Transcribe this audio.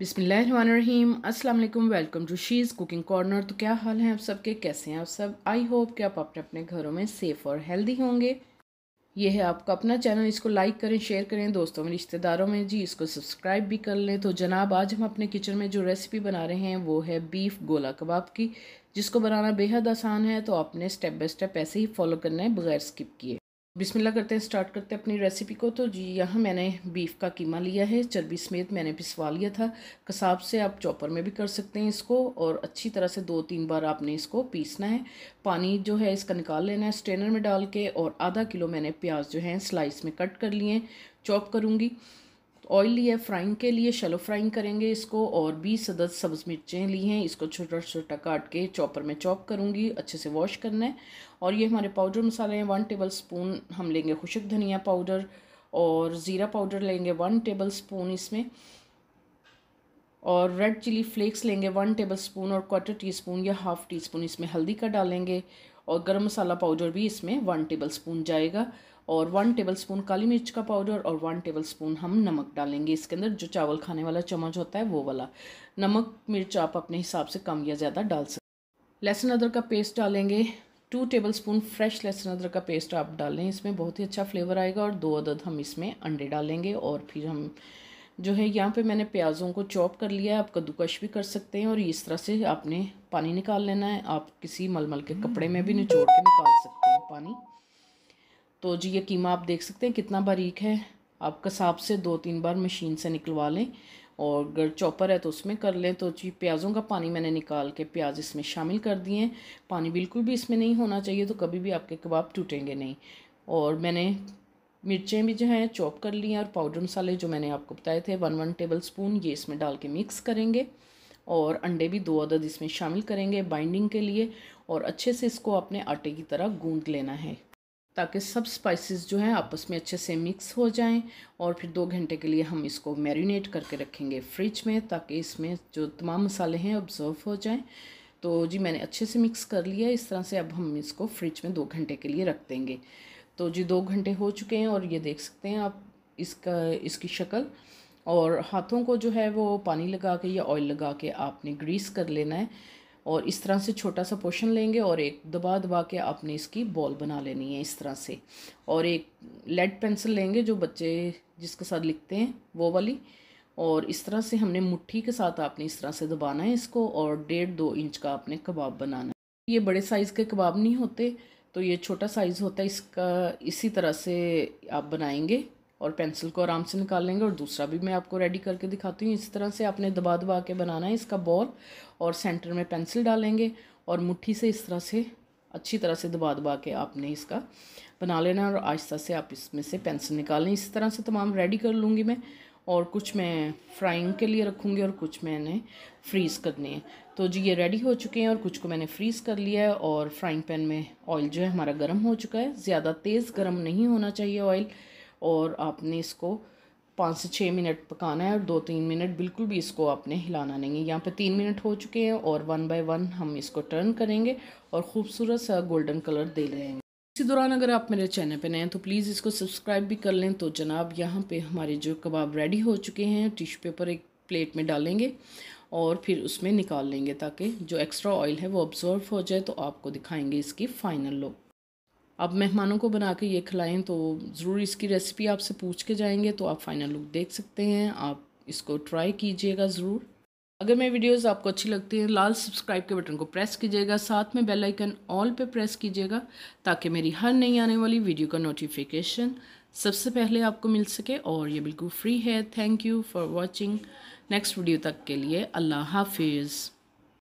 बिसमीम असल welcome to she's cooking corner तो क्या हाल है आप सबके कैसे हैं आप सब आई होप कि आप अपने अपने घरों में सेफ़ और हेल्दी होंगे यह है आपका अपना चैनल इसको लाइक करें शेयर करें दोस्तों में रिश्तेदारों में जी इसको सब्सक्राइब भी कर लें तो जनाब आज हम अपने किचन में जो रेसिपी बना रहे हैं वो है बीफ गोला कबाब की जिसको बनाना बेहद आसान है तो आपने स्टेप बाई स्टेप ऐसे ही फॉलो करना है बगैर स्किप किए बिस्मिल्लाह करते हैं स्टार्ट करते हैं अपनी रेसिपी को तो जी यहाँ मैंने बीफ का कीमा लिया है चर्बी समेत मैंने पिसवा लिया था कसाब से आप चॉपर में भी कर सकते हैं इसको और अच्छी तरह से दो तीन बार आपने इसको पीसना है पानी जो है इसका निकाल लेना है स्ट्रेनर में डाल के और आधा किलो मैंने प्याज जो है स्लाइस में कट कर लिए चॉप करूँगी ऑयल लिया है फ्राइंग के लिए शलो फ्राइंग करेंगे इसको और भी अदद सब्ज़ मिर्चें ली हैं इसको छोटा छोटा काट के चॉपर में चॉप करूँगी अच्छे से वॉश करना है और ये हमारे पाउडर मसाले हैं वन टेबल स्पून हम लेंगे खुशक धनिया पाउडर और ज़ीरा पाउडर लेंगे वन टेबल स्पून इसमें और रेड चिली फ्लेक्स लेंगे वन टेबल स्पून और क्वार्टर टी स्पून या हाफ़ टी स्पून इसमें हल्दी का डालेंगे और गरम मसाला पाउडर भी इसमें वन टेबल स्पून जाएगा और वन टेबलस्पून काली मिर्च का पाउडर और वन टेबलस्पून हम नमक डालेंगे इसके अंदर जो चावल खाने वाला चम्मच होता है वो वाला नमक मिर्च आप अपने हिसाब से कम या ज़्यादा डाल सकते लहसुन अदरक का पेस्ट डालेंगे टू टेबल स्पून फ्रेश लहसुन अदरक का पेस्ट आप डालें इसमें बहुत ही अच्छा फ्लेवर आएगा और दो अदद हम इसमें अंडे डालेंगे और फिर हम जो है यहाँ पे मैंने प्याज़ों को चॉप कर लिया है आप कद्दूकश भी कर सकते हैं और इस तरह से आपने पानी निकाल लेना है आप किसी मलमल के कपड़े में भी निचोड़ के निकाल सकते हैं पानी तो जी ये कीमा आप देख सकते हैं कितना बारीक है आप कसाब से दो तीन बार मशीन से निकलवा लें और अगर चॉपर है तो उसमें कर लें तो जी प्याज़ों का पानी मैंने निकाल के प्याज इसमें शामिल कर दिए पानी बिल्कुल भी इसमें नहीं होना चाहिए तो कभी भी आपके कबाब टूटेंगे नहीं और मैंने मिर्चें भी जो हैं चॉप कर ली हैं और पाउडर मसाले जो मैंने आपको बताए थे वन वन टेबल स्पून ये इसमें डाल के मिक्स करेंगे और अंडे भी दो अदद इसमें शामिल करेंगे बाइंडिंग के लिए और अच्छे से इसको अपने आटे की तरह गूंद लेना है ताकि सब स्पाइसेस जो हैं आपस में अच्छे से मिक्स हो जाएं और फिर दो घंटे के लिए हम इसको मैरिनेट करके रखेंगे फ्रिज में ताकि इसमें जो तमाम मसाले हैं ऑब्ज़र्व हो जाएं तो जी मैंने अच्छे से मिक्स कर लिया इस तरह से अब हम इसको फ्रिज में दो घंटे के लिए रख देंगे तो जी दो घंटे हो चुके हैं और ये देख सकते हैं आप इसका इसकी शक्ल और हाथों को जो है वो पानी लगा के या ऑयल लगा के आपने ग्रीस कर लेना है और इस तरह से छोटा सा पोर्शन लेंगे और एक दबा दबा के आपने इसकी बॉल बना लेनी है इस तरह से और एक लेड पेंसिल लेंगे जो बच्चे जिसके साथ लिखते हैं वो वाली और इस तरह से हमने मुट्ठी के साथ आपने इस तरह से दबाना है इसको और डेढ़ दो इंच का आपने कबाब बनाना है ये बड़े साइज़ के कबाब नहीं होते तो ये छोटा साइज़ होता है इसका इसी तरह से आप बनाएंगे और पेंसिल को आराम से निकाल लेंगे और दूसरा भी मैं आपको रेडी करके दिखाती हूँ इस तरह से आपने दबा दबा के बनाना है इसका बॉल और सेंटर में पेंसिल डालेंगे और मुट्ठी से इस तरह से अच्छी तरह से दबा दबा के आपने इसका बना लेना और आहिस्ता से आप इसमें से पेंसिल निकाल लें इस तरह से तमाम रेडी कर लूँगी मैं और कुछ मैं फ्राइंग के लिए रखूँगी और कुछ मैंने फ्रीज़ करने हैं तो जी ये रेडी हो चुके हैं और कुछ को मैंने फ्रीज़ कर लिया है और फ्राइंग पैन में ऑयल जो है हमारा गर्म हो चुका है ज़्यादा तेज़ गर्म नहीं होना चाहिए ऑयल और आपने इसको पाँच से छः मिनट पकाना है और दो तीन मिनट बिल्कुल भी इसको आपने हिलाना नहीं है यहाँ पे तीन मिनट हो चुके हैं और वन बाय वन हम इसको टर्न करेंगे और ख़ूबसूरत सा गोल्डन कलर दे रहेंगे इसी दौरान अगर आप मेरे चैनल पे नए हैं तो प्लीज़ इसको सब्सक्राइब भी कर लें तो जनाब यहाँ पे हमारे जो कबाब रेडी हो चुके हैं टिश्यू पेपर एक प्लेट में डालेंगे और फिर उसमें निकाल लेंगे ताकि जो एक्स्ट्रा ऑयल है वो ऑब्जॉर्व हो जाए तो आपको दिखाएंगे इसकी फाइनल लुक अब मेहमानों को बना के ये खिलाएं तो ज़रूर इसकी रेसिपी आपसे पूछ के जाएंगे तो आप फाइनल लुक देख सकते हैं आप इसको ट्राई कीजिएगा ज़रूर अगर मेरी वीडियोस आपको अच्छी लगती हैं लाल सब्सक्राइब के बटन को प्रेस कीजिएगा साथ में बेल आइकन ऑल पे प्रेस कीजिएगा ताकि मेरी हर नई आने वाली वीडियो का नोटिफिकेशन सबसे पहले आपको मिल सके और ये बिल्कुल फ्री है thank you for watching next video तक के लिए अल्लाह हाफिज़